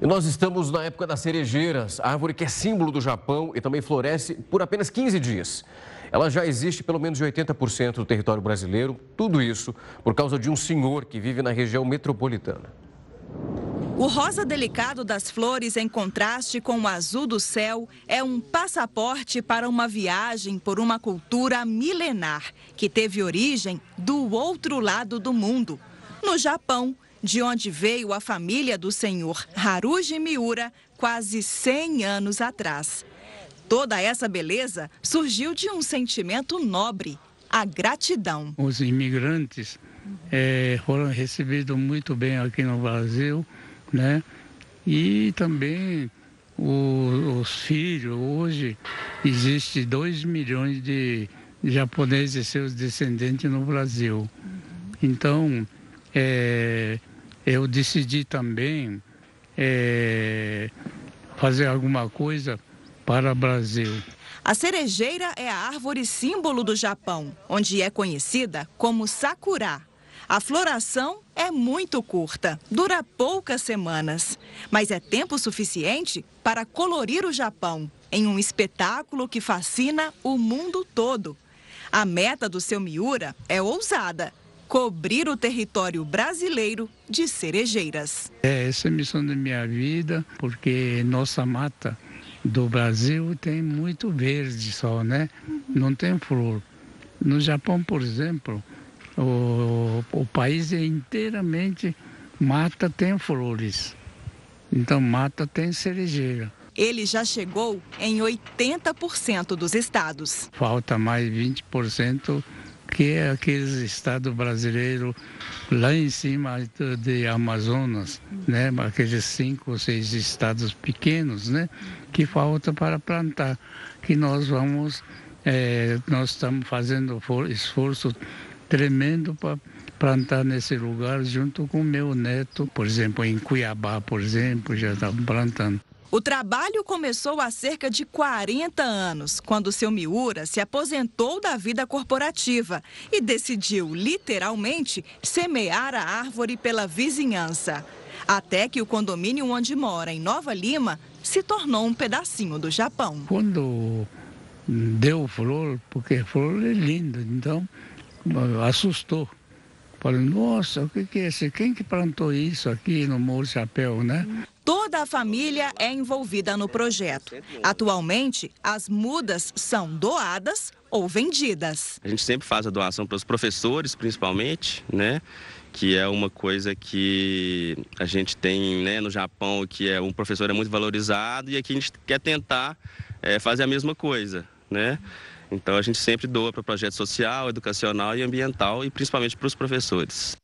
E nós estamos na época das cerejeiras, árvore que é símbolo do Japão e também floresce por apenas 15 dias. Ela já existe pelo menos de 80% do território brasileiro, tudo isso por causa de um senhor que vive na região metropolitana. O rosa delicado das flores em contraste com o azul do céu é um passaporte para uma viagem por uma cultura milenar que teve origem do outro lado do mundo, no Japão de onde veio a família do senhor Haruji Miura quase 100 anos atrás. Toda essa beleza surgiu de um sentimento nobre, a gratidão. Os imigrantes é, foram recebidos muito bem aqui no Brasil, né? E também o, os filhos, hoje existe 2 milhões de japoneses e seus descendentes no Brasil. Então, é, eu decidi também é, fazer alguma coisa para o Brasil. A cerejeira é a árvore símbolo do Japão, onde é conhecida como sakura. A floração é muito curta, dura poucas semanas, mas é tempo suficiente para colorir o Japão em um espetáculo que fascina o mundo todo. A meta do seu Miura é ousada cobrir o território brasileiro de cerejeiras. É, essa é a missão da minha vida, porque nossa mata do Brasil tem muito verde só, né? Não tem flor. No Japão, por exemplo, o, o país é inteiramente mata tem flores. Então, mata tem cerejeira. Ele já chegou em 80% dos estados. Falta mais 20% que é aqueles estados brasileiros lá em cima de Amazonas, né? aqueles cinco ou seis estados pequenos né? que falta para plantar, que nós vamos, é, nós estamos fazendo esforço tremendo para plantar nesse lugar junto com meu neto, por exemplo, em Cuiabá, por exemplo, já estamos tá plantando. O trabalho começou há cerca de 40 anos, quando seu Miura se aposentou da vida corporativa e decidiu, literalmente, semear a árvore pela vizinhança. Até que o condomínio onde mora, em Nova Lima, se tornou um pedacinho do Japão. Quando deu flor, porque flor é linda, então assustou. Falei, nossa, o que, que é esse? Quem que plantou isso aqui no Morro Chapéu, né? Toda a família é envolvida no projeto. Atualmente, as mudas são doadas ou vendidas. A gente sempre faz a doação para os professores, principalmente, né? Que é uma coisa que a gente tem né, no Japão, que é um professor é muito valorizado e aqui a gente quer tentar é, fazer a mesma coisa né? Então a gente sempre doa para projeto social, educacional e ambiental e principalmente para os professores.